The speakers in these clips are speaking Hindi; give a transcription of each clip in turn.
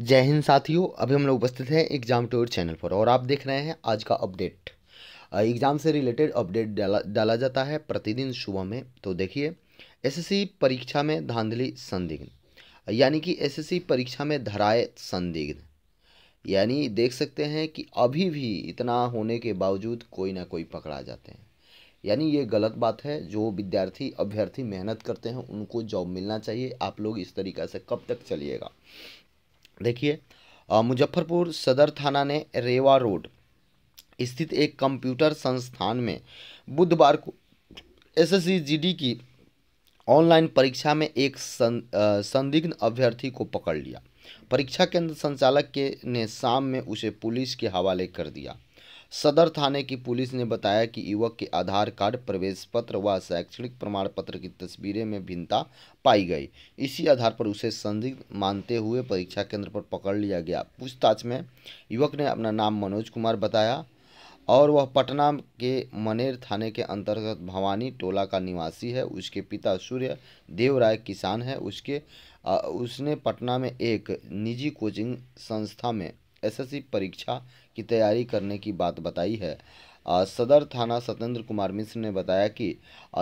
जय हिंद साथियों अभी हम लोग उपस्थित हैं एग्जाम टूर चैनल पर और आप देख रहे हैं आज का अपडेट एग्ज़ाम से रिलेटेड अपडेट डाला डाला जाता है प्रतिदिन सुबह में तो देखिए एसएससी परीक्षा में धांधली संदिग्ध यानी कि एसएससी परीक्षा में धराए संदिग्ध यानी देख सकते हैं कि अभी भी इतना होने के बावजूद कोई ना कोई पकड़ा जाते हैं यानी ये गलत बात है जो विद्यार्थी अभ्यर्थी मेहनत करते हैं उनको जॉब मिलना चाहिए आप लोग इस तरीक़ा से कब तक चलिएगा देखिए मुजफ्फरपुर सदर थाना ने रेवा रोड स्थित एक कंप्यूटर संस्थान में बुधवार को एसएससी जीडी की ऑनलाइन परीक्षा में एक संदिग्ध अभ्यर्थी को पकड़ लिया परीक्षा केंद्र संचालक के ने शाम में उसे पुलिस के हवाले कर दिया सदर थाने की पुलिस ने बताया कि युवक के आधार कार्ड प्रवेश पत्र व शैक्षणिक प्रमाण पत्र की तस्वीरें में भिन्नता पाई गई इसी आधार पर उसे संदिग्ध मानते हुए परीक्षा केंद्र पर पकड़ लिया गया पूछताछ में युवक ने अपना नाम मनोज कुमार बताया और वह पटना के मनेर थाने के अंतर्गत भवानी टोला का निवासी है उसके पिता सूर्य देव राय किसान है उसके उसने पटना में एक निजी कोचिंग संस्था में एसएससी परीक्षा की तैयारी करने की बात बताई है सदर थाना सत्येंद्र कुमार मिश्र ने बताया कि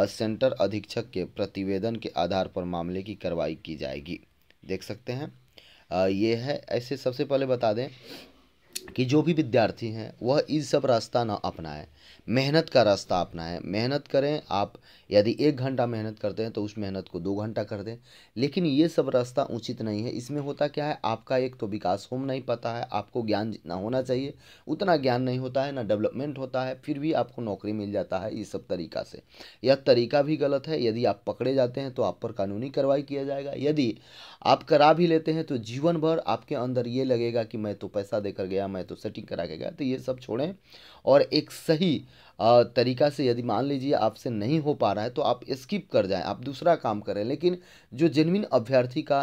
सेंटर अधीक्षक के प्रतिवेदन के आधार पर मामले की कार्रवाई की जाएगी देख सकते हैं ये है ऐसे सबसे पहले बता दें कि जो भी विद्यार्थी हैं वह इस सब रास्ता ना अपनाएं मेहनत का रास्ता अपनाएं मेहनत करें आप यदि एक घंटा मेहनत करते हैं तो उस मेहनत को दो घंटा कर दें लेकिन ये सब रास्ता उचित नहीं है इसमें होता क्या है आपका एक तो विकास होम नहीं पता है आपको ज्ञान जितना होना चाहिए उतना ज्ञान नहीं होता है ना डेवलपमेंट होता है फिर भी आपको नौकरी मिल जाता है ये सब तरीका से यह तरीका भी गलत है यदि आप पकड़े जाते हैं तो आप पर कानूनी कार्रवाई किया जाएगा यदि आप करा भी लेते हैं तो जीवन भर आपके अंदर ये लगेगा कि मैं तो पैसा देकर गया मैं तो सेटिंग करा के गया तो ये सब छोड़ें और एक सही तरीका से यदि मान लीजिए आपसे नहीं हो पा रहा है तो आप स्किप कर जाएं आप दूसरा काम करें लेकिन जो जेनविन अभ्यर्थी का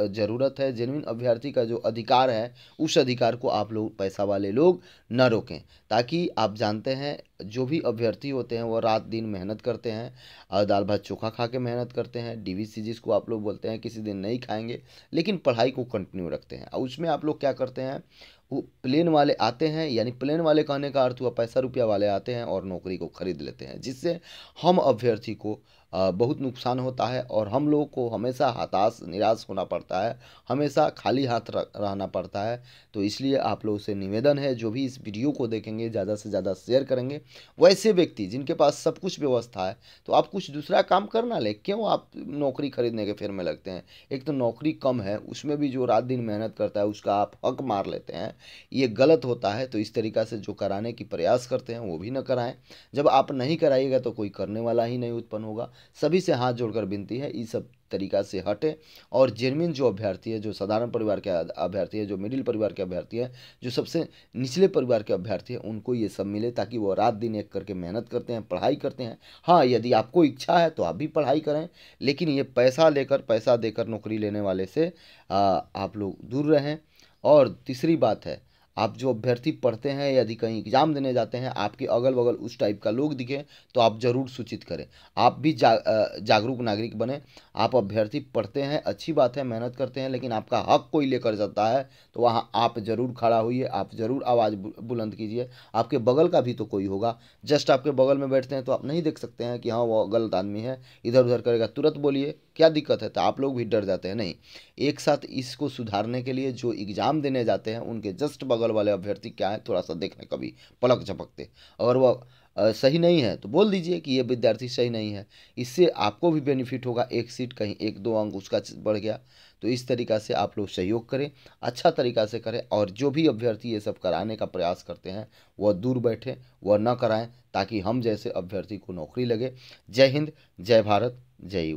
ज़रूरत है जेनविन अभ्यर्थी का जो अधिकार है उस अधिकार को आप लोग पैसा वाले लोग न रोकें ताकि आप जानते हैं जो भी अभ्यर्थी होते हैं वो रात दिन मेहनत करते हैं दाल भात चोखा खा के मेहनत करते हैं डीवीसी जिसको आप लोग बोलते हैं किसी दिन नहीं खाएंगे लेकिन पढ़ाई को कंटिन्यू रखते हैं उसमें आप लोग क्या करते हैं वो प्लेन वाले आते हैं यानी प्लेन वाले कहने का अर्थ हुआ पैसा रुपया वाले आते हैं और नौकरी को खरीद लेते हैं जिससे हम अभ्यर्थी को बहुत नुकसान होता है और हम लोगों को हमेशा हताश निराश होना पड़ता है हमेशा खाली हाथ रहना पड़ता है तो इसलिए आप लोगों से निवेदन है जो भी इस वीडियो को देखेंगे ज़्यादा से ज़्यादा शेयर करेंगे वैसे व्यक्ति जिनके पास सब कुछ व्यवस्था है तो आप कुछ दूसरा काम करना ले क्यों आप नौकरी खरीदने के फेर में लगते हैं एक तो नौकरी कम है उसमें भी जो रात दिन मेहनत करता है उसका आप हक मार लेते हैं ये गलत होता है तो इस तरीका से जो कराने की प्रयास करते हैं वो भी ना कराएं जब आप नहीं कराइएगा तो कोई करने वाला ही नहीं उत्पन्न होगा सभी से हाथ जोड़कर विनती है इस सब तरीका से हटे और जेनविन जो अभ्यर्थी है जो साधारण परिवार के अभ्यर्थी है जो मिडिल परिवार के अभ्यर्थी है जो सबसे निचले परिवार के अभ्यर्थी है उनको ये सब मिले ताकि वो रात दिन एक करके मेहनत करते हैं पढ़ाई करते हैं हाँ यदि आपको इच्छा है तो आप भी पढ़ाई करें लेकिन ये पैसा लेकर पैसा देकर नौकरी लेने वाले से आ, आप लोग दूर रहें और तीसरी बात है आप जो अभ्यर्थी पढ़ते हैं यदि कहीं एग्ज़ाम देने जाते हैं आपके अगल बगल उस टाइप का लोग दिखे तो आप ज़रूर सूचित करें आप भी जा, जागरूक नागरिक बने आप अभ्यर्थी पढ़ते हैं अच्छी बात है मेहनत करते हैं लेकिन आपका हक कोई लेकर जाता है तो वहाँ आप ज़रूर खड़ा होइए आप ज़रूर आवाज़ बुलंद कीजिए आपके बगल का भी तो कोई होगा जस्ट आपके बगल में बैठते हैं तो आप नहीं देख सकते हैं कि हाँ वो गलत आदमी है इधर उधर करेगा तुरंत बोलिए क्या दिक्कत है तो आप लोग भी डर जाते हैं नहीं एक साथ इसको सुधारने के लिए जो एग्ज़ाम देने जाते हैं उनके जस्ट बगल बगल वाले अभ्यर्थी क्या है थोड़ा सा देख लें कभी पलक झपकते अगर वह सही नहीं है तो बोल दीजिए कि ये विद्यार्थी सही नहीं है इससे आपको भी बेनिफिट होगा एक सीट कहीं एक दो अंक उसका बढ़ गया तो इस तरीका से आप लोग सहयोग करें अच्छा तरीका से करें और जो भी अभ्यर्थी ये सब कराने का प्रयास करते हैं वह दूर बैठे वह न कराएं ताकि हम जैसे अभ्यर्थी को नौकरी लगे जय हिंद जय भारत जय युवा